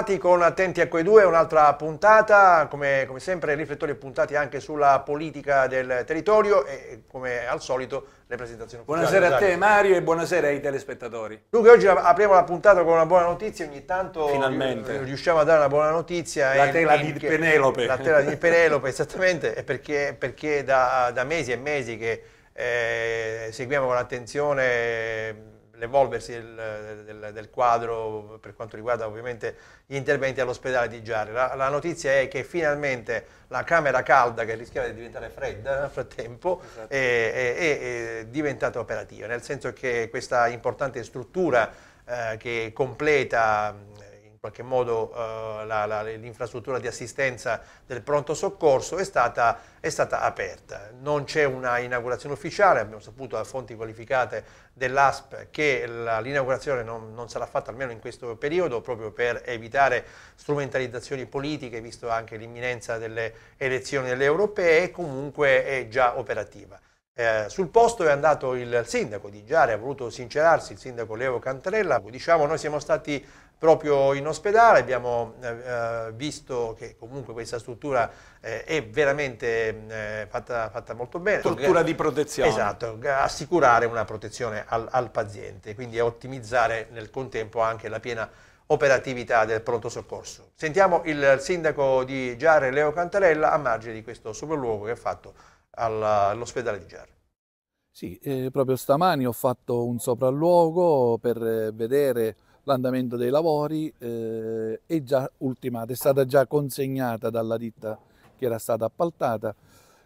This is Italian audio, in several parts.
ritrovati con Attenti a quei due, un'altra puntata, come, come, sempre riflettori puntati anche sulla politica del territorio e come al solito le presentazioni. Buonasera a te Mario e buonasera ai telespettatori. Dunque oggi apriamo la puntata con una buona notizia, ogni tanto Finalmente. riusciamo a dare una buona notizia. La tela di Penelope. La tela di Penelope, esattamente, perché, perché da, da, mesi e mesi che eh, seguiamo con attenzione l'evolversi del, del, del, quadro per quanto riguarda ovviamente gli interventi all'ospedale di Giari. La, la, notizia è che finalmente la camera calda che rischiava di diventare fredda nel frattempo esatto. è, è, è, diventata operativa, nel senso che questa importante struttura eh, che completa qualche modo eh, l'infrastruttura di assistenza del pronto soccorso è stata, è stata aperta. Non c'è una inaugurazione ufficiale, abbiamo saputo da fonti qualificate dell'ASP che l'inaugurazione non, non, sarà fatta almeno in questo periodo proprio per evitare strumentalizzazioni politiche visto anche l'imminenza delle elezioni delle europee comunque è già operativa. Eh, sul posto è andato il sindaco di Giare, ha voluto sincerarsi il sindaco Leo Cantarella, diciamo noi siamo stati proprio in ospedale, abbiamo eh, eh, visto che comunque questa struttura eh, è veramente eh, fatta, fatta, molto bene. Struttura di protezione. Esatto, assicurare una protezione al, al paziente, quindi ottimizzare nel contempo anche la piena operatività del pronto soccorso. Sentiamo il sindaco di Giarre, Leo Cantarella, a margine di questo sopralluogo che ha fatto all'ospedale di Giarre. Sì, eh, proprio stamani ho fatto un sopralluogo per eh, vedere l'andamento dei lavori eh, è già ultimata, è stata già consegnata dalla ditta che era stata appaltata.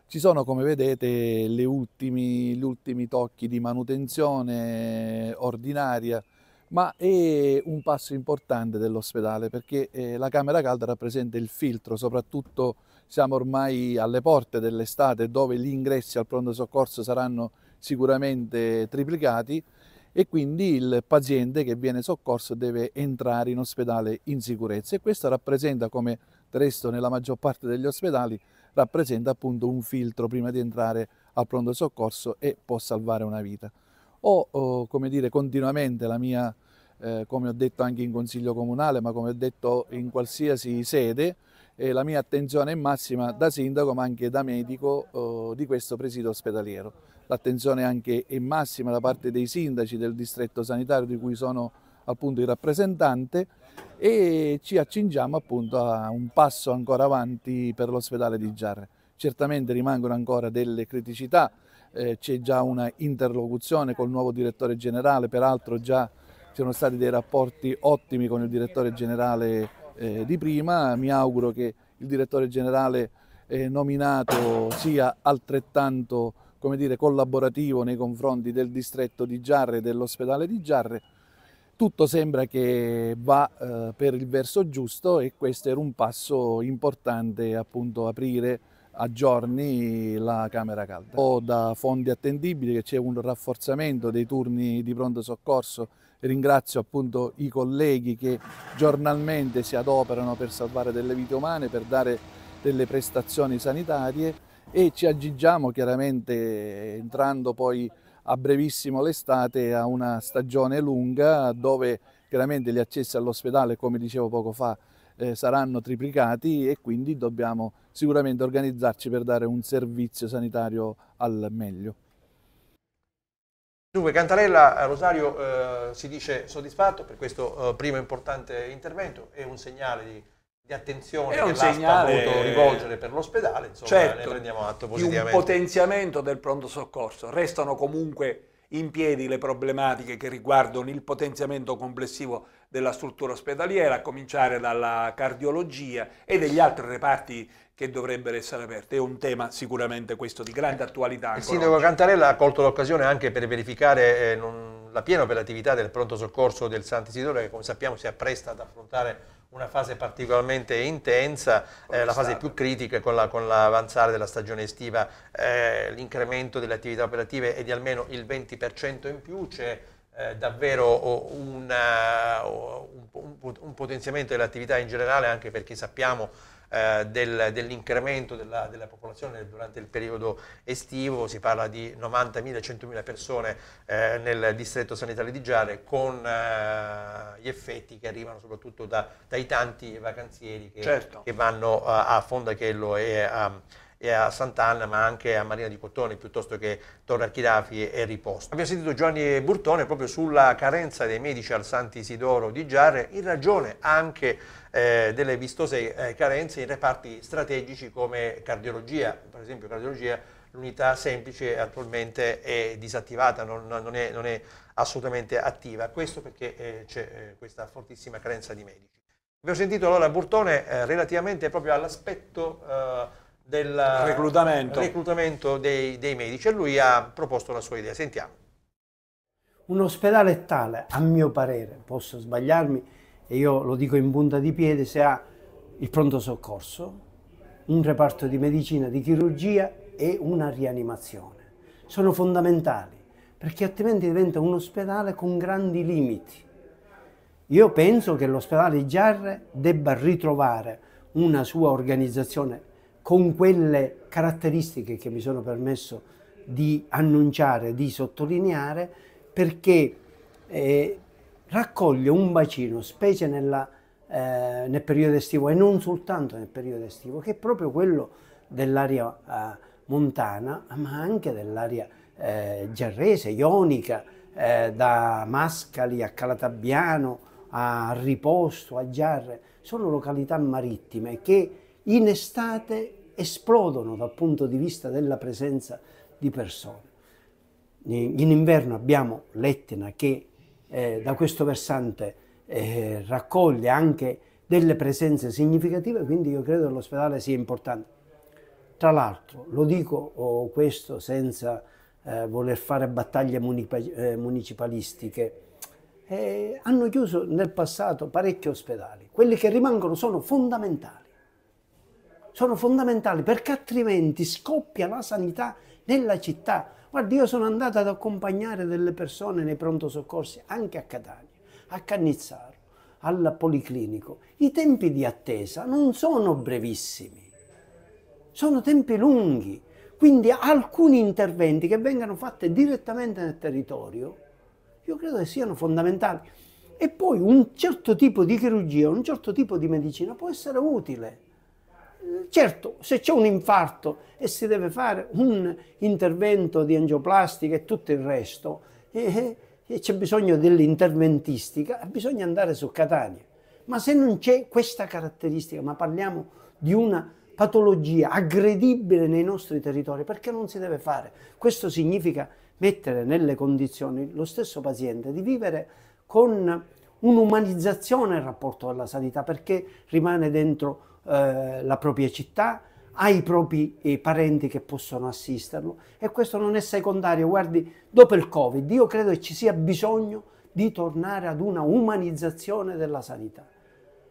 Ci sono come vedete ultimi, gli ultimi tocchi di manutenzione ordinaria, ma è un passo importante dell'ospedale perché eh, la camera calda rappresenta il filtro, soprattutto siamo ormai alle porte dell'estate dove gli ingressi al pronto soccorso saranno sicuramente triplicati e quindi il paziente che viene soccorso deve entrare in ospedale in sicurezza e questo rappresenta come del resto nella maggior parte degli ospedali rappresenta appunto un filtro prima di entrare al pronto soccorso e può salvare una vita. Ho oh, come dire continuamente la mia, eh, come ho detto anche in consiglio comunale, ma come ho detto in qualsiasi sede, eh, la mia attenzione è massima da sindaco ma anche da medico eh, di questo presidio ospedaliero l'attenzione anche è massima da parte dei sindaci del distretto sanitario di cui sono appunto il rappresentante e ci accingiamo appunto a un passo ancora avanti per l'ospedale di Giarre. Certamente rimangono ancora delle criticità, eh, c'è già una interlocuzione col nuovo direttore generale, peraltro già ci sono stati dei rapporti ottimi con il direttore generale eh, di prima, mi auguro che il direttore generale eh, nominato sia altrettanto come dire, collaborativo nei confronti del distretto di Giarre e dell'ospedale di Giarre. Tutto sembra che va eh, per il verso giusto e questo era un passo importante, appunto, aprire a giorni la camera calda. O da fondi attendibili che c'è un rafforzamento dei turni di pronto soccorso. Ringrazio appunto i colleghi che giornalmente si adoperano per salvare delle vite umane, per dare delle prestazioni sanitarie e ci aggiggiamo chiaramente entrando poi a brevissimo l'estate a una stagione lunga dove chiaramente gli accessi all'ospedale, come dicevo poco fa, eh, saranno triplicati e quindi dobbiamo sicuramente organizzarci per dare un servizio sanitario al meglio. Dunque, Cantarella eh, Rosario eh, si dice soddisfatto per questo eh, primo importante intervento, è un segnale di di attenzione che segnale... l'ASP rivolgere per l'ospedale, insomma certo, ne prendiamo atto positivamente. Di un potenziamento del pronto soccorso. Restano comunque in piedi le problematiche che riguardano il potenziamento complessivo della struttura ospedaliera, a cominciare dalla cardiologia e degli altri reparti che dovrebbero essere aperti. È un tema sicuramente questo di grande attualità. Il sindaco oggi. Cantarella ha colto l'occasione anche per verificare eh, non, la piena operatività del pronto soccorso del Sant'Isidoro che come sappiamo si appresta ad affrontare una fase particolarmente intensa, eh, la fase più critica con, l'avanzare della stagione estiva, eh, l'incremento delle attività operative è di almeno il 20% in più, c'è eh, davvero una, un, un, un potenziamento dell'attività in generale anche perché sappiamo eh, del, dell'incremento della, della, popolazione durante il periodo estivo, si parla di 90.000-100.000 persone eh, nel distretto sanitario di Giare con eh, gli effetti che arrivano soprattutto da, dai tanti vacanzieri che, certo. che vanno eh, a, a Fondachello e a e a Sant'Anna, ma anche a Marina di Cottone piuttosto che Torre Archidafi e Riposto. Abbiamo sentito Giovanni Burtone proprio sulla carenza dei medici al Sant'Isidoro di Giarre in ragione anche eh, delle vistose eh, carenze in reparti strategici come cardiologia, per esempio cardiologia l'unità semplice attualmente è disattivata, non, non, è, non è, assolutamente attiva, questo perché eh, c'è eh, questa fortissima carenza di medici. Abbiamo sentito allora Burtone relativamente proprio all'aspetto del reclutamento, reclutamento dei, dei, medici e lui ha proposto la sua idea. Sentiamo. Un ospedale tale, a mio parere, posso sbagliarmi, e io lo dico in punta di piede, se ha il pronto soccorso, un reparto di medicina, di chirurgia e una rianimazione. Sono fondamentali perché altrimenti diventa un ospedale con grandi limiti. Io penso che l'ospedale Giarre debba ritrovare una sua organizzazione con quelle caratteristiche che mi sono permesso di annunciare, di sottolineare, perché eh, raccoglie un bacino, specie nella, eh, nel periodo estivo e non soltanto nel periodo estivo, che è proprio quello dell'area eh, montana, ma anche dell'area eh, gerrese, ionica, eh, da Mascali a Calatabbiano, a Riposto, a Giarre, sono località marittime che in estate esplodono dal punto di vista della presenza di persone. In inverno abbiamo l'Etna che eh, da questo versante eh, raccoglie anche delle presenze significative, quindi io credo che l'ospedale sia importante. Tra l'altro, lo dico oh, questo senza eh, voler fare battaglie eh, municipalistiche, eh, hanno chiuso nel passato parecchi ospedali. Quelli che rimangono sono fondamentali. Sono fondamentali perché altrimenti scoppia la sanità nella città Guardi, io sono andato ad accompagnare delle persone nei pronto soccorsi anche a Catania, a Cannizzaro, al Policlinico. I tempi di attesa non sono brevissimi, sono tempi lunghi. Quindi alcuni interventi che vengano fatti direttamente nel territorio, io credo che siano fondamentali. E poi un certo tipo di chirurgia, un certo tipo di medicina può essere utile Certo, se c'è un infarto e si deve fare un intervento di angioplastica e tutto il resto, e, eh, eh, e c'è bisogno dell'interventistica, bisogna andare su Catania. Ma se non c'è questa caratteristica, ma parliamo di una patologia aggredibile nei nostri territori, perché non si deve fare? Questo significa mettere nelle condizioni lo stesso paziente di vivere con un'umanizzazione nel rapporto alla sanità, perché rimane dentro eh, la propria città, ha i propri eh, parenti che possono assisterlo e questo non è secondario. Guardi, dopo il Covid io credo che ci sia bisogno di tornare ad una umanizzazione della sanità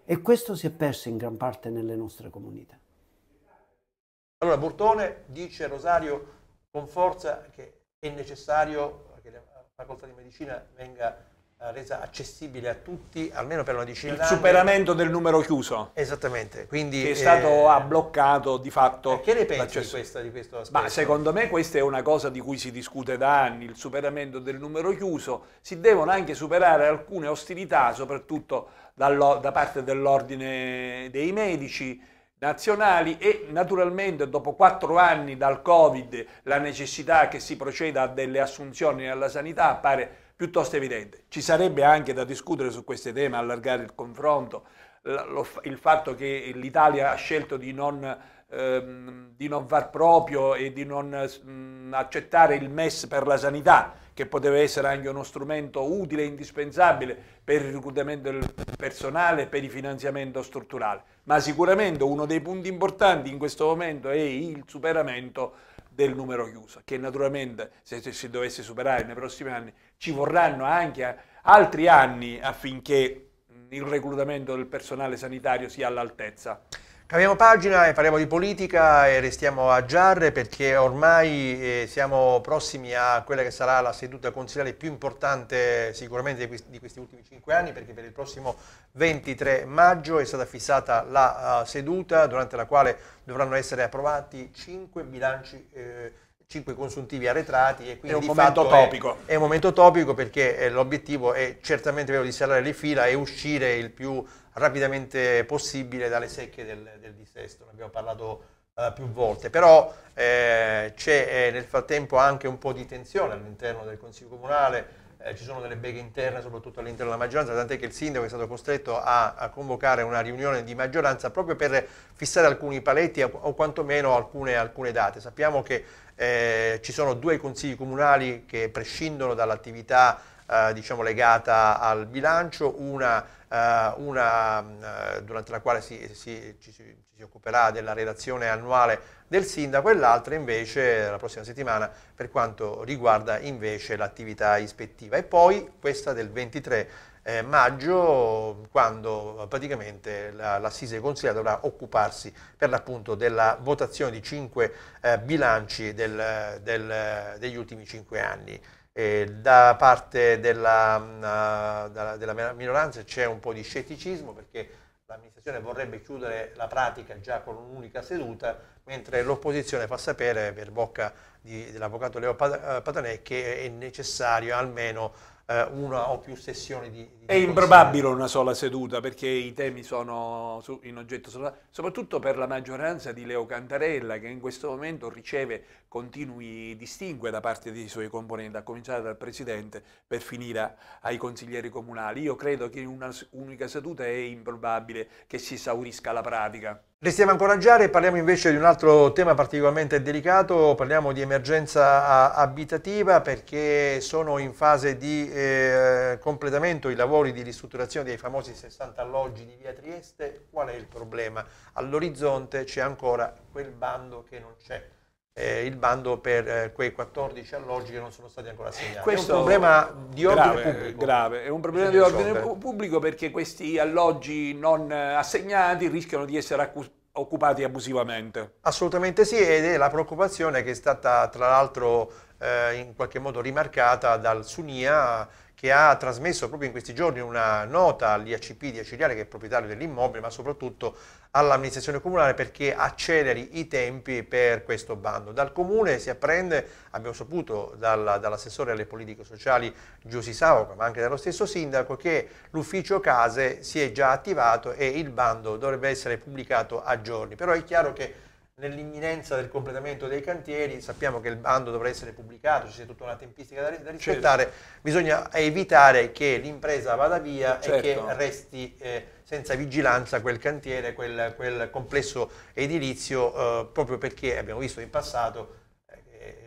e questo si è perso in gran parte nelle nostre comunità. Allora Bortone dice Rosario con forza che è necessario che la facoltà di medicina venga eh, resa accessibile a tutti, almeno per una decina Il superamento del numero chiuso. Esattamente. Quindi, che è stato eh, bloccato di fatto. Eh, che ne pensi di, questa, di, questo aspetto? Ma secondo me questa è una cosa di cui si discute da anni, il superamento del numero chiuso. Si devono anche superare alcune ostilità, soprattutto da parte dell'ordine dei medici nazionali e naturalmente dopo quattro anni dal Covid la necessità che si proceda a delle assunzioni alla sanità appare piuttosto evidente. Ci sarebbe anche da discutere su questi temi, allargare il confronto, il fatto che l'Italia ha scelto di non, ehm, di non far proprio e di non mh, mm, accettare il MES per la sanità, che poteva essere anche uno strumento utile e indispensabile per il reclutamento del personale e per il finanziamento strutturale. Ma sicuramente uno dei punti importanti in questo momento è il superamento del numero chiuso, che naturalmente se si dovesse superare nei prossimi anni ci vorranno anche altri anni affinché il reclutamento del personale sanitario sia all'altezza Cambiamo pagina e parliamo di politica e restiamo a Giarre perché ormai eh, siamo prossimi a quella che sarà la seduta consigliare più importante sicuramente di questi, ultimi cinque anni perché per il prossimo 23 maggio è stata fissata la eh, seduta durante la quale dovranno essere approvati cinque bilanci eh, 5 consuntivi arretrati e quindi è un momento topico. È, è, un momento topico perché eh, l'obiettivo è certamente quello di serrare le fila e uscire il più rapidamente possibile dalle secche del, del dissesto, ne abbiamo parlato uh, più volte, però eh, c'è eh, nel frattempo anche un po' di tensione all'interno del Consiglio Comunale, eh, ci sono delle beghe interne soprattutto all'interno della maggioranza, tant'è che il sindaco è stato costretto a, a convocare una riunione di maggioranza proprio per fissare alcuni paletti o, quantomeno alcune, alcune, date. Sappiamo che eh, ci sono due consigli comunali che prescindono dall'attività eh, diciamo legata al bilancio, una, eh, una eh, durante la quale si, si, ci, ci, si occuperà della relazione annuale del sindaco e l'altra invece la prossima settimana per quanto riguarda invece l'attività ispettiva e poi questa del 23 eh, maggio quando praticamente l'assise la, consigliera dovrà occuparsi per l'appunto della votazione di cinque eh, bilanci del, del, degli ultimi cinque anni eh, da parte della, uh, della minoranza c'è un po' di scetticismo perché l'amministrazione vorrebbe chiudere la pratica già con un'unica seduta, mentre l'opposizione fa sapere per bocca dell'avvocato Leo eh, Patanè che è necessario almeno eh, una o più sessioni di, è improbabile una sola seduta perché i temi sono in oggetto soprattutto per la maggioranza di Leo Cantarella che in questo momento riceve continui distingue da parte dei suoi componenti, a cominciare dal Presidente per finire ai consiglieri comunali. Io credo che in un'unica seduta è improbabile che si esaurisca la pratica. Restiamo a incoraggiare parliamo invece di un altro tema particolarmente delicato, parliamo di emergenza ah, abitativa perché sono in fase di eh, completamento i lavori lavori di ristrutturazione dei famosi 60 alloggi di via Trieste, qual è il problema? All'orizzonte c'è ancora quel bando che non c'è. Eh, il bando per eh, quei 14 alloggi che non sono stati ancora assegnati. Questo è un problema di ordine grave, pubblico. Grave, è un problema di ordine pubblico perché questi alloggi non eh, assegnati rischiano di essere accusati occupati abusivamente. Assolutamente sì, ed è la preoccupazione che è stata tra l'altro eh, in qualche modo rimarcata dal Sunia che ha trasmesso proprio in questi giorni una nota all'IACP di Aciliare, che è proprietario dell'immobile, ma soprattutto all'amministrazione comunale perché acceleri i tempi per questo bando. Dal comune si apprende, abbiamo saputo dal, dall'assessore alle politiche sociali Giussi Savoca, ma anche dallo stesso sindaco, che l'ufficio case si è già attivato e il bando dovrebbe essere pubblicato a giorni. Però è chiaro che nell'imminenza del completamento dei cantieri, sappiamo che il bando dovrà essere pubblicato, ci sia tutta una tempistica da, da rispettare, certo. bisogna evitare che l'impresa vada via certo. e che certo. resti eh, senza vigilanza quel cantiere, quel, quel complesso edilizio, eh, proprio perché abbiamo visto in passato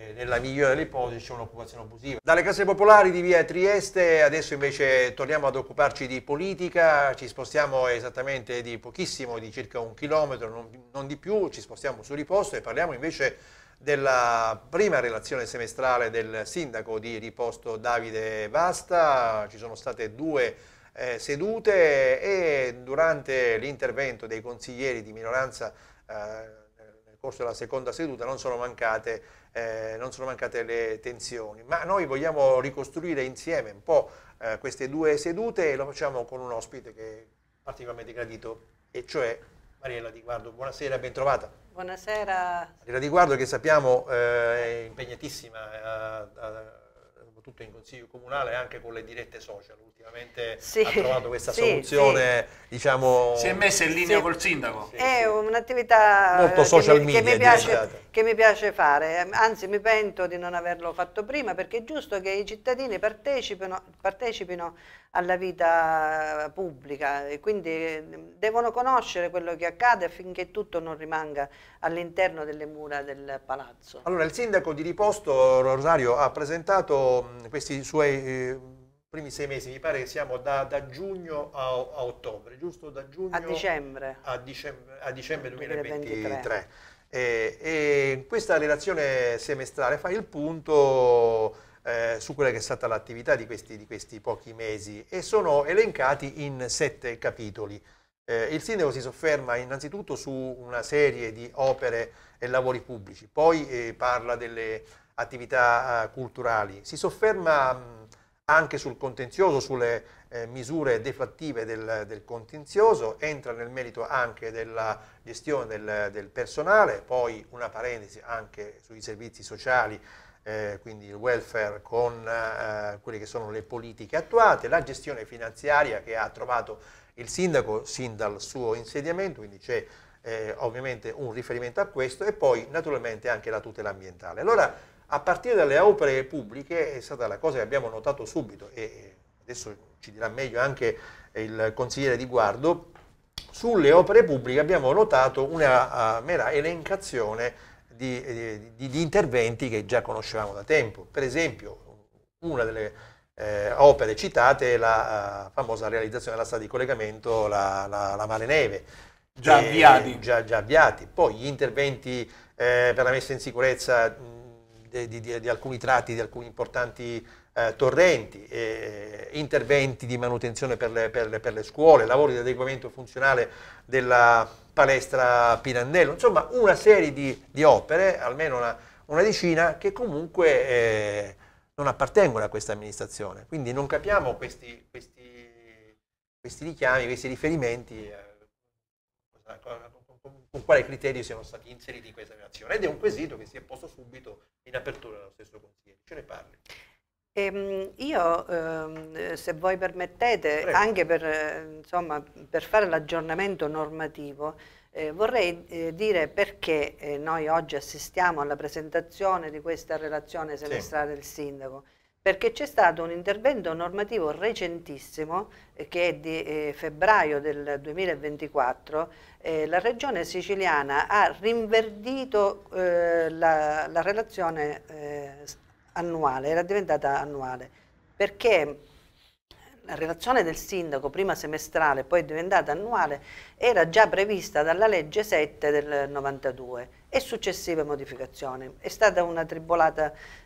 eh, nella migliore delle ipotesi c'è un'occupazione abusiva. Dalle case popolari di via Trieste adesso invece torniamo ad occuparci di politica, ci spostiamo esattamente di pochissimo, di circa un chilometro, non, non di più, ci spostiamo su riposto e parliamo invece della prima relazione semestrale del sindaco di riposto Davide Vasta, ci sono state due eh, sedute e durante l'intervento dei consiglieri di minoranza eh, nel corso della seconda seduta non sono mancate eh, non sono mancate le tensioni, ma noi vogliamo ricostruire insieme un po' eh, queste due sedute e lo facciamo con un ospite che è particolarmente gradito, e cioè Mariella Di Guardo. Buonasera, ben trovata. Buonasera. Mariella Di Guardo che sappiamo eh, è impegnatissima eh, a, a soprattutto in consiglio comunale, anche con le dirette social. Ultimamente sì, ha trovato questa sì, soluzione, sì. diciamo... Si è messa in linea col sindaco. è un'attività molto social che media che mi, piace, esatto. che mi, piace, fare, anzi mi pento di non averlo fatto prima, perché è giusto che i cittadini partecipino, partecipino alla vita pubblica e quindi ehm, devono conoscere quello che accade affinché tutto non rimanga all'interno delle mura del palazzo. Allora il sindaco di Riposto Rosario ha presentato Ehm, questi suoi eh, primi sei mesi, mi pare che siamo da, da giugno a, a, ottobre, giusto? Da giugno a dicembre, a dicembre, a dicembre 2023. 2023. E, e questa relazione semestrale fa il punto eh, su quella che è stata l'attività di, di questi, pochi mesi e sono elencati in sette capitoli. Eh, il sindaco si sofferma innanzitutto su una serie di opere e lavori pubblici, poi eh, parla delle attività eh, culturali. Si sofferma mm, anche sul contenzioso, sulle eh, misure deflattive del, del, contenzioso, entra nel merito anche della gestione del, del personale, poi una parentesi anche sui servizi sociali, eh, quindi il welfare con eh, quelle che sono le politiche attuate, la gestione finanziaria che ha trovato il sindaco sin dal suo insediamento, quindi c'è eh, ovviamente un riferimento a questo e poi naturalmente anche la tutela ambientale. Allora, a partire dalle opere pubbliche è stata la cosa che abbiamo notato subito e adesso ci dirà meglio anche il consigliere di Guardo, sulle opere pubbliche abbiamo notato una eh, mera elencazione di, di, eh, di, interventi che già conoscevamo da tempo. Per esempio, una delle eh, opere citate è la eh, famosa realizzazione della strada di collegamento, la, la, la Mare Neve. Già avviati. Già, già avviati. Poi gli interventi eh, per la messa in sicurezza di, di, di, alcuni tratti, di alcuni importanti eh, torrenti, eh, interventi di manutenzione per le, per, le, per le, scuole, lavori di adeguamento funzionale della palestra Pirandello, insomma una serie di, di opere, almeno una, una, decina, che comunque eh, non appartengono a questa amministrazione. Quindi non capiamo questi, questi, questi richiami, questi riferimenti, eh, con, con, quale criterio siano stati inseriti in questa relazione. Ed è un quesito che si è posto subito in apertura lo stesso consigliere, ce ne parli. Ehm, io, ehm, se voi permettete, Prego. anche per, insomma, per fare l'aggiornamento normativo, eh, vorrei eh, dire perché eh, noi oggi assistiamo alla presentazione di questa relazione semestrale sì. del sindaco perché c'è stato un intervento normativo recentissimo eh, che è di eh, febbraio del 2024, eh, la regione siciliana ha rinverdito eh, la, la, relazione eh, annuale, era diventata annuale, perché la relazione del sindaco, prima semestrale, poi è diventata annuale, era già prevista dalla legge 7 del 92 e successive modificazioni. È stato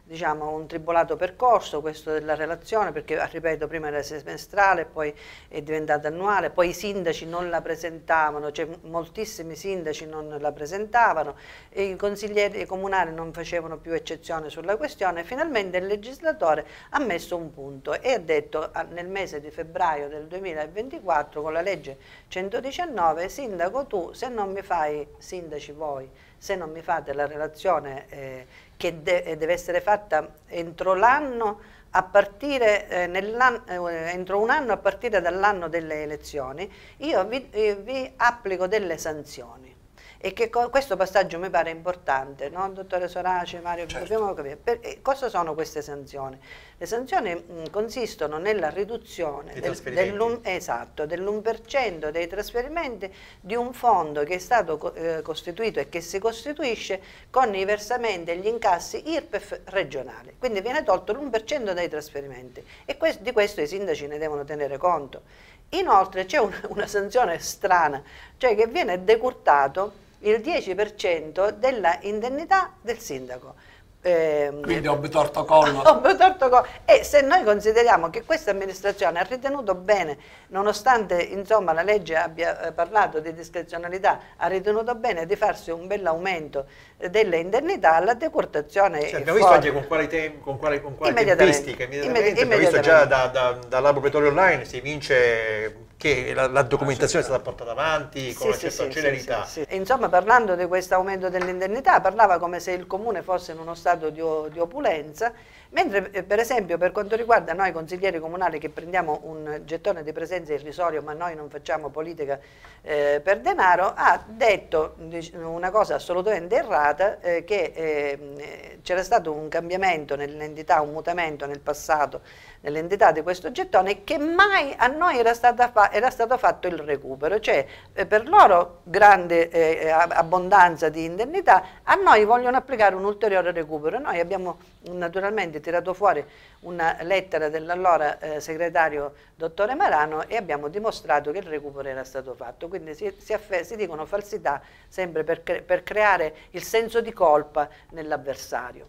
diciamo, un tribolato percorso questo della relazione perché, ah, ripeto, prima era semestrale, poi è diventata annuale, poi i sindaci non la presentavano, cioè moltissimi sindaci non la presentavano, i consiglieri comunali non facevano più eccezione sulla questione finalmente il legislatore ha messo un punto e ha detto ah, nel mese di febbraio del 2024 con la legge 119 sindaco tu se non mi fai sindaci voi se non mi fate la relazione eh, che de eh, deve essere fatta entro l'anno a partire, eh, an eh, entro un anno a partire dall'anno delle elezioni, io vi, eh, vi applico delle sanzioni e che questo passaggio mi pare importante, no? dottore Sorace, Mario, certo. dobbiamo capire. Per, eh, cosa sono queste sanzioni? Le sanzioni mh, mm, consistono nella riduzione del, dell esatto, dell'1% dei trasferimenti di un fondo che è stato co eh, costituito e che si costituisce con i versamenti e gli incassi IRPEF regionali. Quindi viene tolto l'1% dei trasferimenti e que di questo i sindaci ne devono tenere conto. Inoltre c'è un, una sanzione strana, cioè che viene decurtato il 10% della indennità del sindaco. Eh, Quindi ho betorto collo. Ho collo. E se noi consideriamo che questa amministrazione ha ritenuto bene, nonostante insomma, la legge abbia eh, parlato di discrezionalità, ha ritenuto bene di farsi un bel aumento delle indennità alla decurtazione. Cioè, abbiamo visto anche con quali, tem- con quali, con quali immediatamente, tempistica, immediatamente, immediatamente. abbiamo visto già da, da, dall'Arboretorio Online si vince che la, la ah, documentazione è stata portata avanti con sì, una certa sì, celerità. Sì, Insomma, parlando di questo aumento dell'indennità, parlava come se il comune fosse in uno stato di, di opulenza Mentre eh, per esempio per quanto riguarda noi consiglieri comunali che prendiamo un gettone di presenza irrisorio ma noi non facciamo politica eh, per denaro, ha detto una cosa assolutamente errata eh, che ehm, eh, c'era stato un cambiamento nell'entità, un mutamento nel passato nell'entità di questo gettone che mai a noi era, fa era stato fatto il recupero, cioè eh, per loro grande eh, eh abbondanza di indennità, a noi vogliono applicare un ulteriore recupero. Noi abbiamo naturalmente tirato fuori una lettera dell'allora eh, segretario dottore Marano e abbiamo dimostrato che il recupero era stato fatto, quindi si, si, si dicono falsità sempre per, cre per creare il senso di colpa nell'avversario.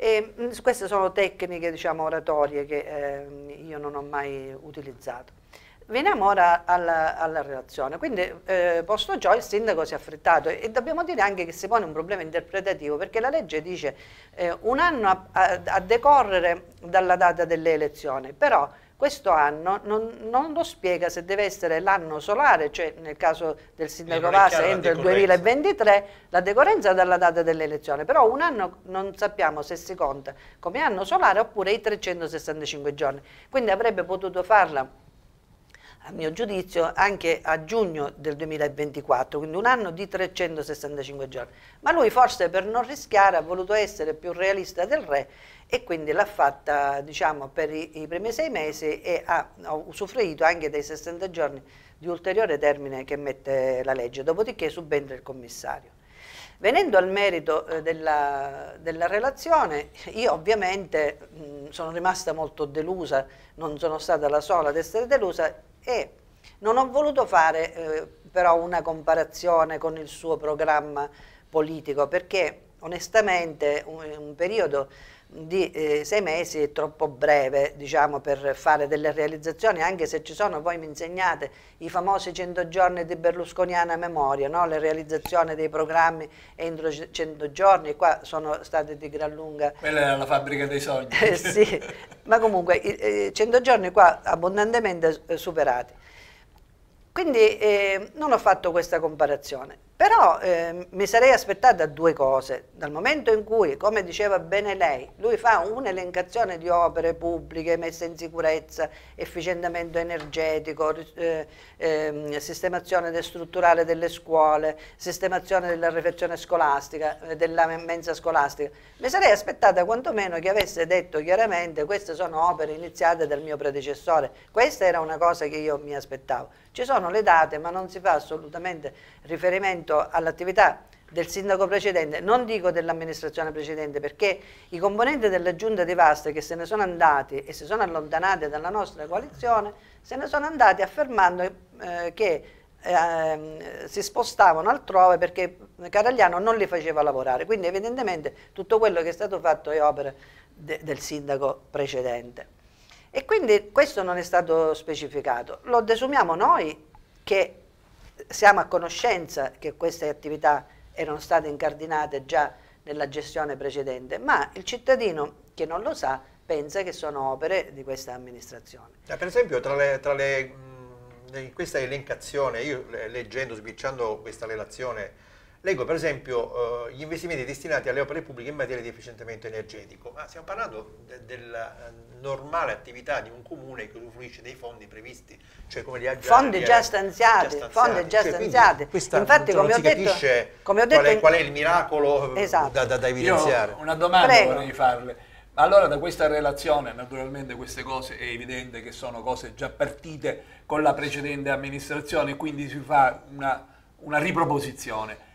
E, mh, mm, queste sono tecniche diciamo, oratorie che eh, io non ho mai utilizzato. Veniamo ora alla, alla relazione, quindi eh, posto ciò il sindaco si è affrettato e, dobbiamo dire anche che si pone un problema interpretativo perché la legge dice eh, un anno a, a, a decorrere dalla data delle elezioni, però questo anno non, non lo spiega se deve essere l'anno solare, cioè nel caso del sindaco Vasa entro il 2023, la decorrenza dalla data dell'elezione, però un anno non sappiamo se si conta come anno solare oppure i 365 giorni, quindi avrebbe potuto farla a mio giudizio, anche a giugno del 2024, quindi un anno di 365 giorni. Ma lui forse per non rischiare ha voluto essere più realista del re e quindi l'ha fatta diciamo, per i, i, primi sei mesi e ha, ha usufruito anche dei 60 giorni di ulteriore termine che mette la legge, dopodiché subentra il commissario. Venendo al merito eh, della, della, relazione, io ovviamente mh, sono rimasta molto delusa, non sono stata la sola ad essere delusa e non ho voluto fare eh, però una comparazione con il suo programma politico perché onestamente un, un periodo di eh, sei mesi è troppo breve diciamo, per fare delle realizzazioni, anche se ci sono, voi mi insegnate, i famosi 100 giorni di berlusconiana memoria, no? la realizzazione dei programmi entro 100 giorni, qua sono state di gran lunga... Quella era la fabbrica dei sogni. Eh, sì, ma comunque eh, 100 giorni qua abbondantemente superati. Quindi eh, non ho fatto questa comparazione. Però eh, mi sarei aspettata due cose, dal momento in cui, come diceva bene lei, lui fa un'elencazione di opere pubbliche, messa in sicurezza, efficientamento energetico, eh, eh, sistemazione del strutturale delle scuole, sistemazione della refezione scolastica, eh, della mensa scolastica, mi sarei aspettata quantomeno che avesse detto chiaramente queste sono opere iniziate dal mio predecessore, questa era una cosa che io mi aspettavo. Ci sono le date, ma non si fa assolutamente riferimento all'attività del sindaco precedente, non dico dell'amministrazione precedente, perché i componenti della giunta di Vaste che se ne sono andati e si sono allontanati dalla nostra coalizione, se ne sono andati affermando eh, che eh, si spostavano altrove perché Caragliano non li faceva lavorare, quindi evidentemente tutto quello che è stato fatto è opera de del sindaco precedente. E quindi questo non è stato specificato. Lo desumiamo noi che siamo a conoscenza che queste attività erano state incardinate già nella gestione precedente, ma il cittadino che non lo sa pensa che sono opere di questa amministrazione. per esempio, tra le, tra le, mh, questa elencazione, io leggendo, sbicciando questa relazione Leggo per esempio eh, gli investimenti destinati alle opere pubbliche in materia di efficientamento energetico, ma stiamo parlando de della eh, normale attività di un comune che usufruisce dei fondi previsti, cioè come li ha già fondi già stanziati, già stanziati. Fondi cioè, stanziati. Infatti come ho, detto, come ho, detto, qual è, qual è il miracolo eh, esatto. da, da, da, evidenziare. Io una domanda Prego. vorrei farle. Allora da questa relazione, naturalmente queste cose è evidente che sono cose già partite con la precedente amministrazione, quindi si fa una, una riproposizione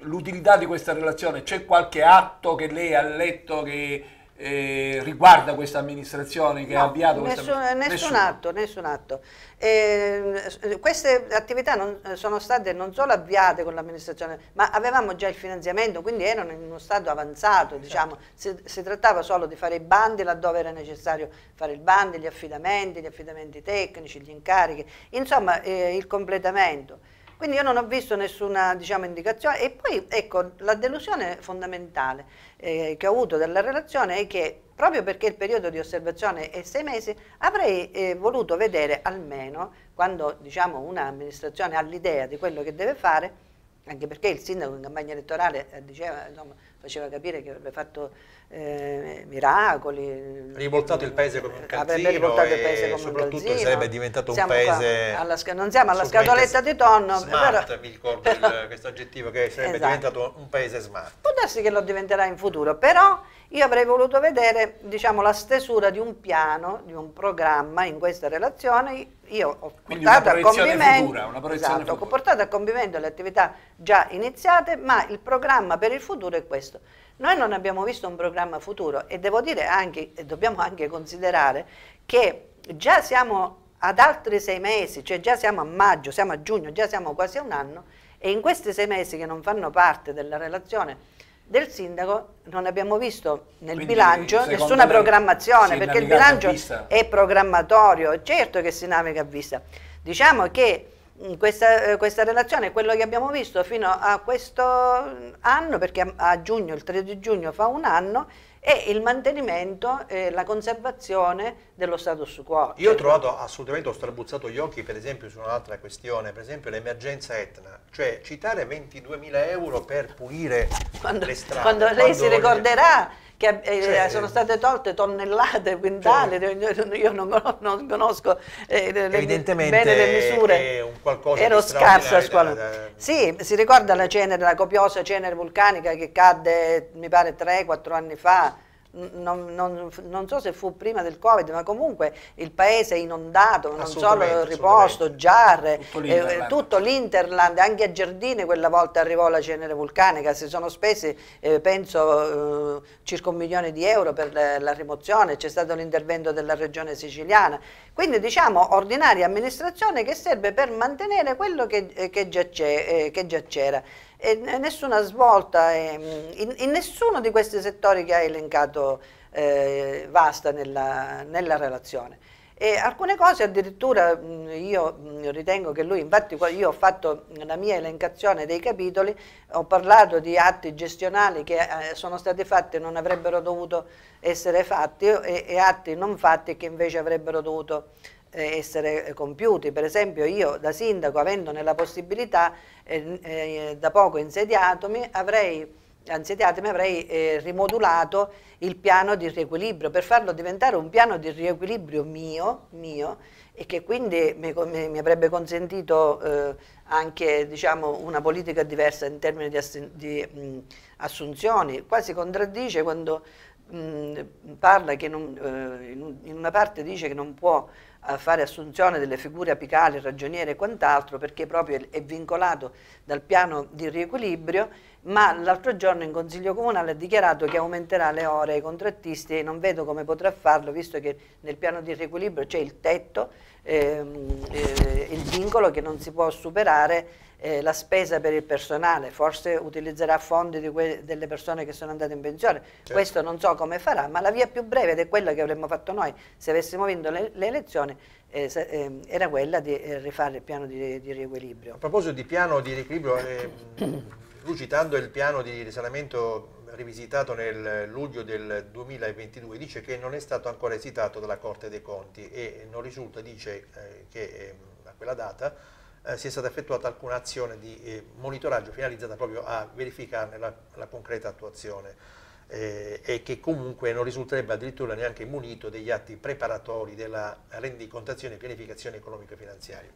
l'utilità di questa relazione? C'è qualche atto che lei ha letto che eh, riguarda questa amministrazione che no, ha avviato nessun, questa nessun, atto, nessun atto. Eh, queste attività non, sono state non solo avviate con l'amministrazione ma avevamo già il finanziamento quindi erano in uno stato avanzato esatto. diciamo. si, si, trattava solo di fare i bandi laddove era necessario fare il bandi, gli affidamenti, gli affidamenti tecnici, gli incarichi insomma eh, il completamento quindi io non ho visto nessuna diciamo, indicazione e poi ecco la delusione fondamentale eh, che ho avuto dalla relazione è che proprio perché il periodo di osservazione è sei mesi, avrei eh, voluto vedere almeno, quando diciamo, un'amministrazione ha l'idea di quello che deve fare, anche perché il sindaco in campagna elettorale eh, diceva insomma, faceva capire che avrebbe fatto eh, miracoli. Rivoltato il paese come un eh, calzino. Avrebbe rivoltato il paese come soprattutto un sarebbe diventato siamo un paese... Alla, non siamo alla scatoletta di tonno. Smart, però, mi ricordo questo aggettivo, che sarebbe esatto. diventato un paese smart. Può darsi che lo diventerà in futuro, però io avrei voluto vedere diciamo, la stesura di un piano, di un programma in questa relazione. Io ho portato a, compimento, una esatto, ho portato a compimento le attività già iniziate, ma il programma per il futuro è questo. Noi non abbiamo visto un programma futuro e devo dire anche, e dobbiamo anche considerare che già siamo ad altri sei mesi, cioè già siamo a maggio, siamo a giugno, già siamo quasi a un anno e in questi sei mesi che non fanno parte della relazione del sindaco non abbiamo visto nel Quindi, bilancio nessuna me, programmazione, perché il bilancio è programmatorio, certo che si naviga a vista. Diciamo che mm, questa, eh, questa, relazione quello che abbiamo visto fino a questo anno, perché a, a giugno, il 3 di giugno fa un anno, e il mantenimento e eh, la conservazione dello status quo. Io ho trovato assolutamente, ho strabuzzato gli occhi per esempio su un'altra questione, per esempio l'emergenza Etna, cioè citare 22.000 euro per pulire quando, le strade. Quando lei quando si ricorderà che eh, cioè, sono state tolte tonnellate, quintali, cioè, io non, non conosco eh, le, bene le misure, ero scarsa a scuola. Da, da... Sì, si ricorda la cenere, la copiosa cenere vulcanica che cadde mi pare 3-4 anni fa, non, non, non, so se fu prima del Covid, ma comunque il paese è inondato, non solo Riposto, Giarre, tutto eh, l'Interland, eh, anche a Giardini quella volta arrivò la cenere vulcanica, si sono spesi eh, penso eh, circa un milione di euro per la, la rimozione, c'è stato l'intervento della regione siciliana, quindi diciamo ordinaria amministrazione che serve per mantenere quello che, eh, eh, che già c'era e nessuna svolta in, in, nessuno di questi settori che ha elencato eh, Vasta nella, nella relazione. E alcune cose addirittura io ritengo che lui, infatti io ho fatto la mia elencazione dei capitoli, ho parlato di atti gestionali che eh, sono stati fatti e non avrebbero dovuto essere fatti e, e atti non fatti che invece avrebbero dovuto eh, essere eh, compiuti. Per esempio io da sindaco, avendo nella possibilità, eh, eh, da poco insediatomi, avrei anzietiatemi avrei eh, rimodulato il piano di riequilibrio per farlo diventare un piano di riequilibrio mio, mio e che quindi mi, mi avrebbe consentito eh, anche diciamo, una politica diversa in termini di, ass di mh, assunzioni. Qua si contraddice quando mh, parla che non, in, in una parte dice che non può a fare assunzione delle figure apicali, ragioniere e quant'altro perché proprio è vincolato dal piano di riequilibrio ma l'altro giorno in Consiglio Comunale ha dichiarato che aumenterà le ore ai contrattisti e non vedo come potrà farlo visto che nel piano di riequilibrio c'è il tetto, ehm, eh, il vincolo che non si può superare, eh, la spesa per il personale, forse utilizzerà fondi delle persone che sono andate in pensione, certo. questo non so come farà, ma la via più breve ed è quella che avremmo fatto noi se avessimo vinto le, le elezioni eh, ehm, era quella di eh, rifare il piano di, di, riequilibrio. A proposito di piano di riequilibrio... Ehm, lui citando il piano di risanamento rivisitato nel luglio del 2022 dice che non è stato ancora esitato dalla Corte dei Conti e non risulta, dice eh, che eh, a quella data eh, sia stata effettuata alcuna azione di eh, monitoraggio finalizzata proprio a verificarne la, la concreta attuazione eh, e che comunque non risulterebbe addirittura neanche munito degli atti preparatori della rendicontazione e pianificazione economico-finanziaria.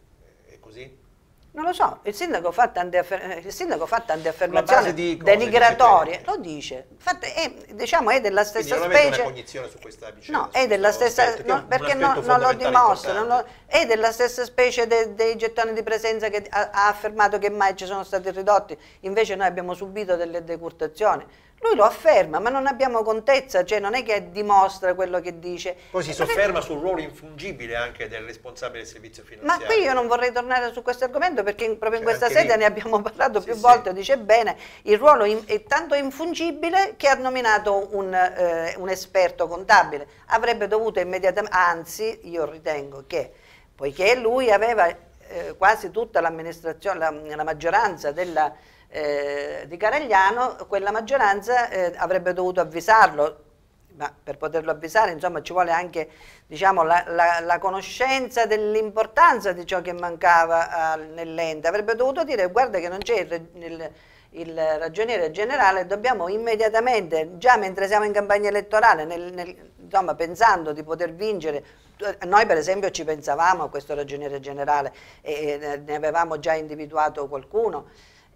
È così? Non lo so, il sindaco fa tante, affer eh, sindaco fa tante affermazioni denigratorie, lo dice, Infatti, è, diciamo è della stessa Quindi non specie. una cognizione su questa vicenda. No, è della stessa, aspetto, no, perché non, non, lo dimostra, non lo, è della stessa specie de, dei gettoni di presenza che ha, ha, affermato che mai ci sono stati ridotti, invece noi abbiamo subito delle decurtazioni. Lui lo afferma, ma non abbiamo contezza, cioè non è che dimostra quello che dice. Poi si sofferma sul ruolo infungibile anche del responsabile del servizio finanziario. Ma qui io non vorrei tornare su questo argomento perché proprio in cioè, questa sede lì. ne abbiamo parlato sì, più sì. volte, dice bene, il ruolo è tanto infungibile che ha nominato un, eh, un esperto contabile. Avrebbe dovuto immediatamente, anzi io ritengo che, poiché lui aveva eh, quasi tutta l'amministrazione, la, la, maggioranza della eh, di Caragliano, quella maggioranza eh, avrebbe dovuto avvisarlo, ma per poterlo avvisare insomma, ci vuole anche diciamo, la, la, la, conoscenza dell'importanza di ciò che mancava nell'ente, avrebbe dovuto dire guarda che non c'è il, il, il, ragioniere generale, dobbiamo immediatamente, già mentre siamo in campagna elettorale, nel, nel, insomma, pensando di poter vincere, noi per esempio ci pensavamo a questo ragioniere generale e ne avevamo già individuato qualcuno,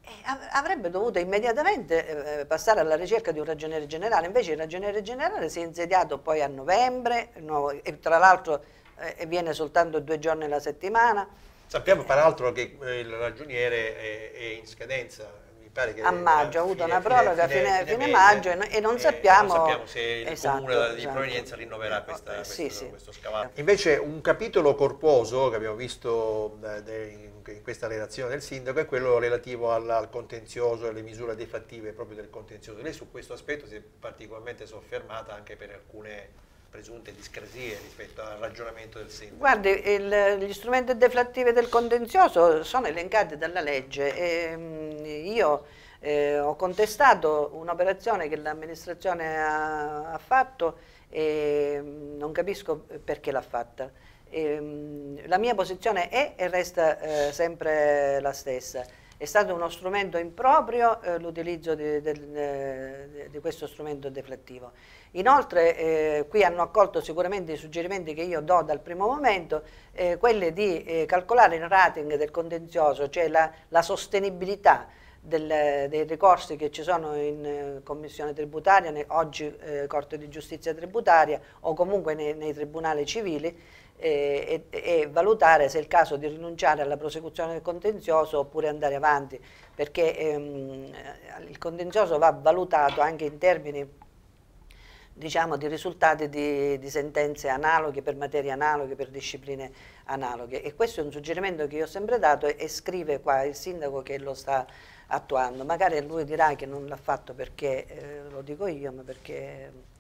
eh, avrebbe dovuto immediatamente eh, eh, passare alla ricerca di un ragioniere generale, invece il ragioniere generale si è insediato poi a novembre, e tra l'altro viene soltanto due giorni alla settimana. Sappiamo peraltro che il ragioniere è in scadenza pare che a maggio, ha avuto fine, una proroga a fine, fine, fine maggio e, e non, eh, sappiamo, non sappiamo se il esatto, comune di esatto. provenienza rinnoverà eh, questa, sì, questo, sì. questo scavato. Invece un capitolo corposo che abbiamo visto eh, in questa relazione del sindaco è quello relativo al, al contenzioso e alle misure defattive proprio del contenzioso. Lei su questo aspetto si è particolarmente soffermata anche per alcune presunte discrasie rispetto al ragionamento del sindaco? Guardi, il, gli strumenti deflattivi del contenzioso sono elencati dalla legge e ehm, io eh, ho contestato un'operazione che l'amministrazione ha, ha, fatto e mm, non capisco perché l'ha fatta. E, ehm, la mia posizione è e resta eh, sempre la stessa. È stato uno strumento improprio eh, l'utilizzo di, eh, di questo strumento deflattivo. Inoltre eh, qui hanno accolto sicuramente i suggerimenti che io do dal primo momento, eh, quelli di eh, calcolare il rating del contenzioso, cioè la, la sostenibilità del, dei ricorsi che ci sono in eh, Commissione tributaria, ne, oggi eh, Corte di Giustizia tributaria o comunque nei, nei tribunali civili eh, e, e, valutare se è il caso di rinunciare alla prosecuzione del contenzioso oppure andare avanti, perché ehm, il contenzioso va valutato anche in termini diciamo, di risultati di, di, sentenze analoghe per materie analoghe, per discipline analoghe e questo è un suggerimento che io ho sempre dato e, e scrive qua il sindaco che lo sta attuando, magari lui dirà che non l'ha fatto perché eh, lo dico io ma perché...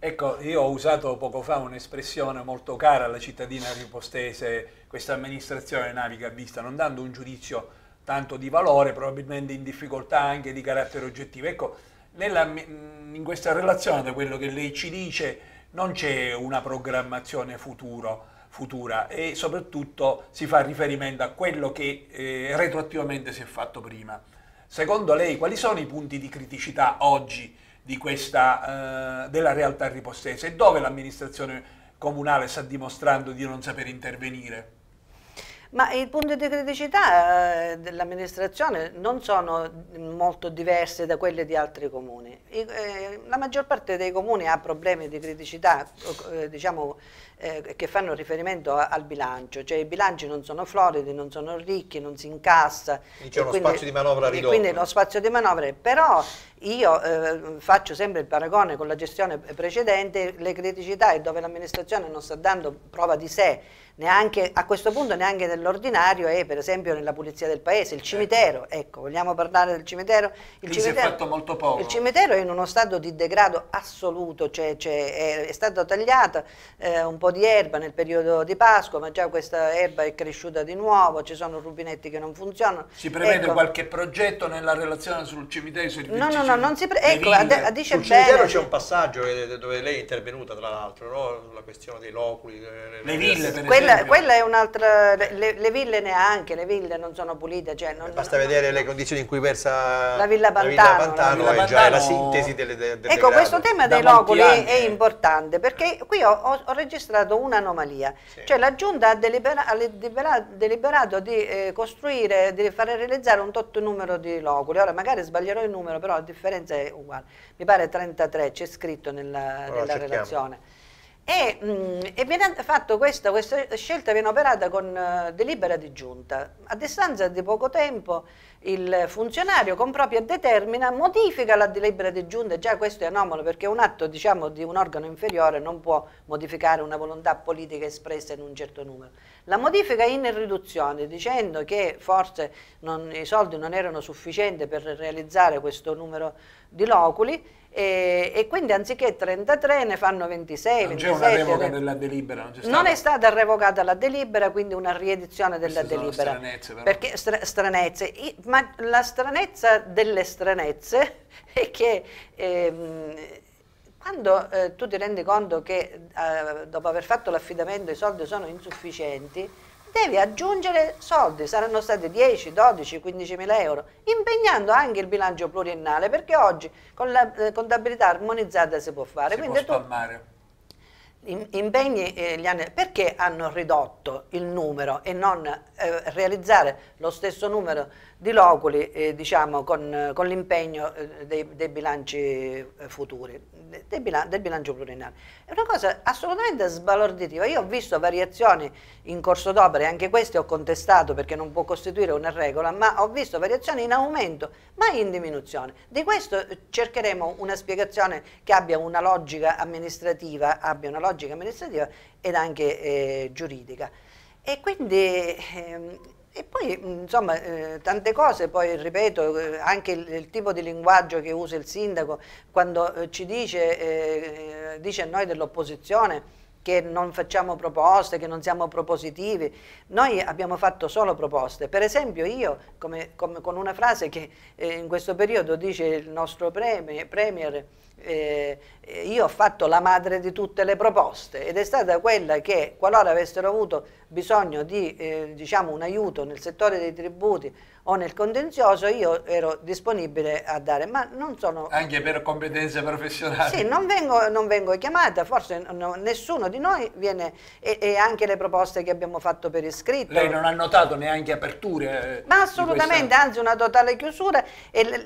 Ecco, io ho usato poco fa un'espressione molto cara alla cittadina ripostese, questa amministrazione naviga vista, non dando un giudizio tanto di valore, probabilmente in difficoltà anche di carattere oggettivo. Ecco, nella, in questa relazione da quello che lei ci dice non c'è una programmazione futuro, futura e soprattutto si fa riferimento a quello che eh, retroattivamente si è fatto prima. Secondo lei quali sono i punti di criticità oggi questa, eh, della realtà ripostese e dove l'amministrazione comunale sta dimostrando di non saper intervenire? Ma i punti di criticità eh, dell'amministrazione non sono molto diversi da quelli di altri comuni. Eh, la maggior parte dei comuni ha problemi di criticità, eh, diciamo, eh, che fanno riferimento a, al bilancio, cioè i bilanci non sono floridi, non sono ricchi, non si incassa. Quindi c'è uno quindi, spazio di manovra ridotto. Quindi lo spazio di manovra, però io eh, faccio sempre il paragone con la gestione precedente, le criticità e dove l'amministrazione non sta dando prova di sé, neanche, a questo punto neanche nell'ordinario è per esempio nella pulizia del paese, il certo. cimitero, ecco, ecco vogliamo parlare del cimitero? Il cimitero, è fatto molto poco. Il cimitero è in uno stato di degrado assoluto, cioè, cioè è, è, stato tagliato eh, un po' po' di erba nel periodo di Pasqua, ma già questa erba è cresciuta di nuovo, ci sono rubinetti che non funzionano. Si prevede ecco. qualche progetto nella relazione sul cimitero? No, no, no, non si prevede. Ecco, dice sul bene. cimitero c'è un passaggio dove lei è intervenuta, tra l'altro, no? la questione dei loculi. Le, le ville, per quella, quella è un'altra... Le, le, ville neanche, le ville non sono pulite. Cioè non, eh, basta non, vedere non, le condizioni in cui versa la Villa Pantano. La Villa Pantano, la Villa Pantano è già la sintesi delle... Ecco, delle ecco, grado. questo tema dei loculi è importante perché qui ho, ho registrato segnalato un'anomalia. Sì. Cioè la Giunta ha, delibera ha delibera deliberato di eh, costruire, di fare realizzare un tot numero di loculi. Ora magari sbaglierò il numero, però la differenza è uguale. Mi pare 33, c'è scritto nella, allora, nella relazione. E, mh, mm, e, viene fatto questo, questa scelta viene operata con uh, delibera di giunta. A distanza di poco tempo il funzionario con propria determina modifica la delibera di giunta, già questo è anomalo perché un atto diciamo, di un organo inferiore non può modificare una volontà politica espressa in un certo numero. La modifica in riduzione dicendo che forse non, i soldi non erano sufficienti per realizzare questo numero di loculi e, e, quindi anziché 33 ne fanno 26. Non 27, c'è una revoca della delibera? Non, non, è stata revocata la delibera, quindi una riedizione della Queste delibera. Stranezze, però. Perché stra- stranezze, I, ma la stranezza delle stranezze è che ehm, quando eh, tu ti rendi conto che eh, dopo aver fatto l'affidamento i soldi sono insufficienti, devi aggiungere soldi, saranno stati 10, 12, 15 mila euro, impegnando anche il bilancio pluriennale, perché oggi con la eh, contabilità armonizzata si può fare. Si Quindi può spalmare. tu impegni eh, gli anni, perché hanno ridotto il numero e non eh, realizzare lo stesso numero di loculi eh, diciamo, con, con l'impegno eh, dei, dei, bilanci eh, futuri, dei bilan del bilancio pluriennale. È una cosa assolutamente sbalorditiva. Io ho visto variazioni in corso d'opera e anche queste ho contestato perché non può costituire una regola, ma ho visto variazioni in aumento, mai in diminuzione. Di questo eh, cercheremo una spiegazione che abbia una logica amministrativa, abbia una logica amministrativa ed anche eh, giuridica. E quindi ehm, e poi, insomma, eh, tante cose, poi ripeto, eh, anche il, il, tipo di linguaggio che usa il sindaco quando eh, ci dice, eh, dice a noi dell'opposizione che non facciamo proposte, che non siamo propositivi, noi abbiamo fatto solo proposte. Per esempio io, come, come, con una frase che eh, in questo periodo dice il nostro premier, premier eh, io ho fatto la madre di tutte le proposte ed è stata quella che qualora avessero avuto bisogno di eh, diciamo un aiuto nel settore dei tributi o nel contenzioso io ero disponibile a dare ma non sono anche per competenze professionali sì non vengo, non vengo chiamata forse no, nessuno di noi viene e, e, anche le proposte che abbiamo fatto per iscritto lei non ha notato neanche aperture eh, ma assolutamente anzi una totale chiusura e le,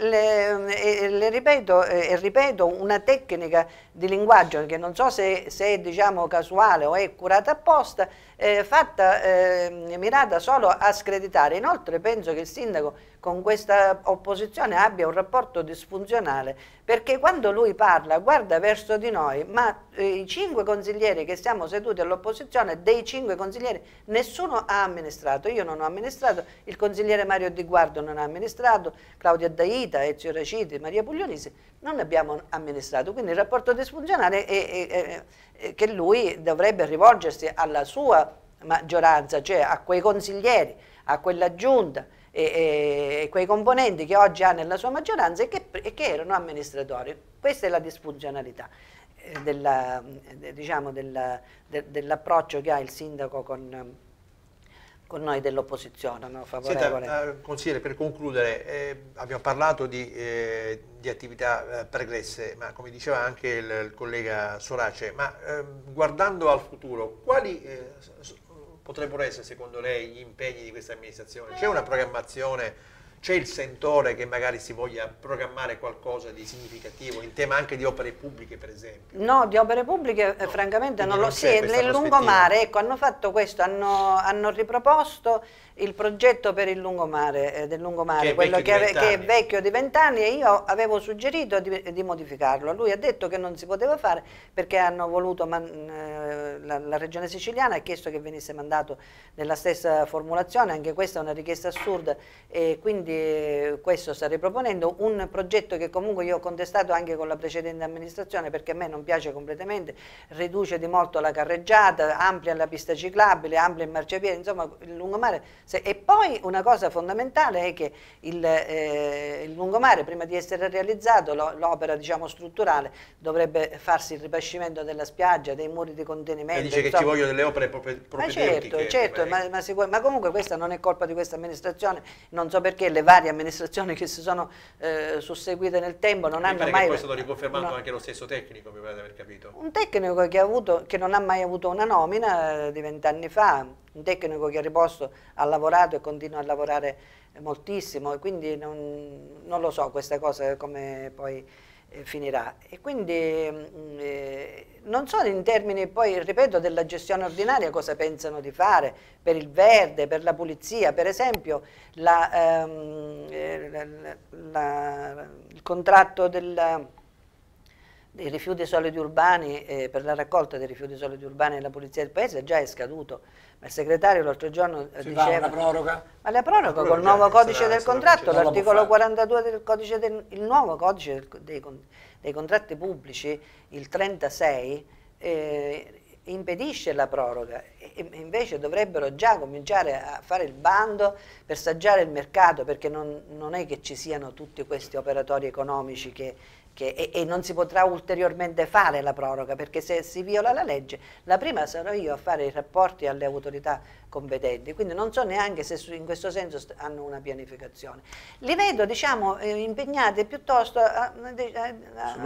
le, le ripeto e ripeto una técnica di linguaggio, che non so se, se è diciamo, casuale o è curata apposta, eh, fatta, eh, mirata solo a screditare. Inoltre penso che il sindaco con questa opposizione abbia un rapporto disfunzionale, perché quando lui parla guarda verso di noi, ma eh, i cinque consiglieri che siamo seduti all'opposizione, dei cinque consiglieri, nessuno ha amministrato. Io non ho amministrato, il consigliere Mario Di Guardo non ha amministrato, Claudia Daita, Ezio Raciti, Maria Puglionisi, non abbiamo amministrato. Quindi il rapporto di disfunzionale e, e che lui dovrebbe rivolgersi alla sua maggioranza, cioè a quei consiglieri, a quella giunta, e, e, quei componenti che oggi ha nella sua maggioranza e che, e che erano amministratori. Questa è la disfunzionalità eh, dell'approccio diciamo, della, de, dell che ha il sindaco con, con noi dell'opposizione. No, Senta, eh, consigliere, per concludere, eh, abbiamo parlato di, eh, di attività eh, pregresse, ma come diceva anche il, il collega Sorace, ma ehm, guardando al futuro, quali eh, potrebbero essere secondo lei gli impegni di questa amministrazione? C'è una programmazione c'è il sentore che magari si voglia programmare qualcosa di significativo in tema anche di opere pubbliche per esempio? No, di opere pubbliche eh, no. francamente Quindi non lo si sì, nel lungomare, ecco, hanno fatto questo, hanno, hanno riproposto il progetto per il lungomare, eh, del lungomare, che quello che, che, è vecchio di vent'anni e io avevo suggerito di, di, modificarlo. Lui ha detto che non si poteva fare perché hanno voluto, man, eh, la, la, regione siciliana ha chiesto che venisse mandato nella stessa formulazione, anche questa è una richiesta assurda e quindi eh, questo starei proponendo, un progetto che comunque io ho contestato anche con la precedente amministrazione perché a me non piace completamente, riduce di molto la carreggiata, amplia la pista ciclabile, amplia il marciapiede, insomma il lungomare. Se, e poi una cosa fondamentale è che il, eh, il lungomare prima di essere realizzato, l'opera diciamo strutturale, dovrebbe farsi il ripascimento della spiaggia, dei muri di contenimento. E dice insomma. che ci vogliono delle opere proprio, proprio ma certo, eh, certo ma, ma, ma comunque questa non è colpa di questa amministrazione, non so perché le le varie amministrazioni che si sono eh, susseguite nel tempo non mi hanno mai... poi è stato riconfermato no. anche lo stesso tecnico, mi pare di aver capito. Un tecnico che, avuto, che non ha mai avuto una nomina eh, di vent'anni fa, un tecnico che ha riposto ha lavorato e continua a lavorare moltissimo, e quindi non, non lo so questa cosa come poi eh, finirà. E quindi mm, eh, non so in termini poi, ripeto, della gestione ordinaria cosa pensano di fare per il verde, per la pulizia, per esempio la, ehm, eh, la, la, il contratto del dei rifiuti solidi urbani, eh, per la raccolta dei rifiuti solidi urbani della Polizia del Paese già è scaduto, ma il segretario l'altro giorno si diceva... proroga? Ma la proroga, proroga col nuovo codice del contratto, l'articolo 42 del codice, del, il nuovo codice del, dei, dei, contratti pubblici, il 36, eh, impedisce la proroga e invece dovrebbero già cominciare a fare il bando per saggiare il mercato perché non, non è che ci siano tutti questi operatori economici che che, e, e, non si potrà ulteriormente fare la proroga perché se si viola la legge la prima sarò io a fare i rapporti alle autorità competenti, quindi non so neanche se in questo senso hanno una pianificazione. Li vedo diciamo, eh, impegnati piuttosto a, a,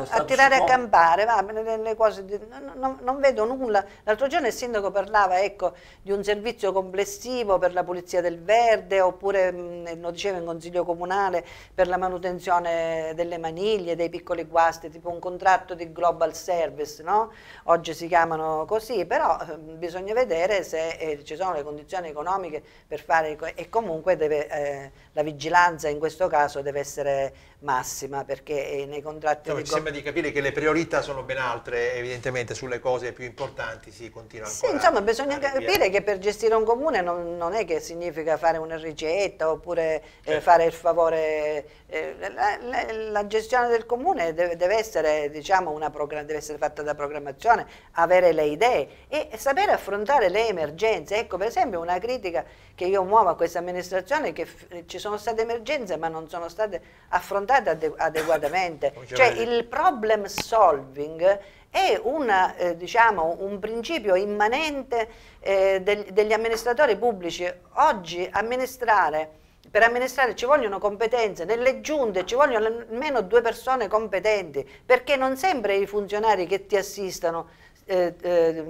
a tirare a campare, va, le cose di, non, non, vedo nulla. L'altro giorno il sindaco parlava ecco, di un servizio complessivo per la pulizia del verde oppure mh, mm, eh, lo diceva in consiglio comunale per la manutenzione delle maniglie, dei piccoli guasti, tipo un contratto di global service, no? oggi si chiamano così, però mh, ehm, bisogna vedere se eh, ci sono le condizioni condizioni economiche per fare e comunque deve, eh, la vigilanza in questo caso deve essere massima perché eh, nei contratti... No, mi sembra di capire che le priorità sono ben altre, evidentemente sulle cose più importanti si continua ancora. Sì, insomma, bisogna capire che per gestire un comune non, non, è che significa fare una ricetta oppure eh, certo. eh, fare il favore... Eh, la, la, la, gestione del comune deve, deve essere, diciamo, una deve essere fatta da programmazione, avere le idee e sapere affrontare le emergenze. Ecco, per esempio, una critica che io muovo a questa amministrazione è che ci sono state emergenze ma non sono state affrontate affrontate adegu adeguatamente. cioè il problem solving è una, eh, diciamo, un principio immanente eh, degli, degli amministratori pubblici. Oggi amministrare per amministrare ci vogliono competenze, nelle giunte ci vogliono almeno due persone competenti, perché non sempre i funzionari che ti assistono eh, eh,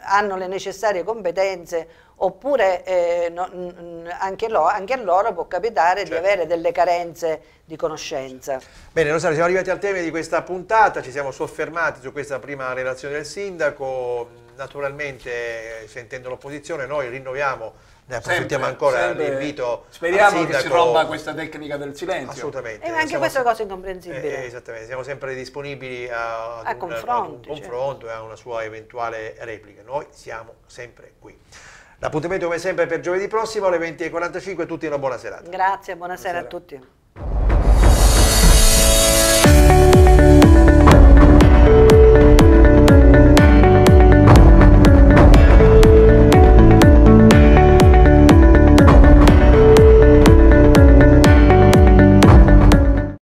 hanno le necessarie competenze oppure eh, no, anche, lo, anche, a loro può capitare certo. di avere delle carenze di conoscenza. Bene Rosario, siamo arrivati al tema di questa puntata, ci siamo soffermati su questa prima relazione del sindaco, naturalmente sentendo l'opposizione noi rinnoviamo ne approfittiamo sempre, ancora l'invito speriamo sindaco, che si rompa questa tecnica del silenzio assolutamente e eh, anche siamo, questa cosa è incomprensibile eh, eh, esattamente siamo sempre disponibili a, a un, confronto, un cioè. confronto cioè. e a una sua eventuale replica noi siamo sempre qui l'appuntamento come sempre per giovedì prossimo alle 20.45 tutti una buona serata grazie buonasera. buonasera. a tutti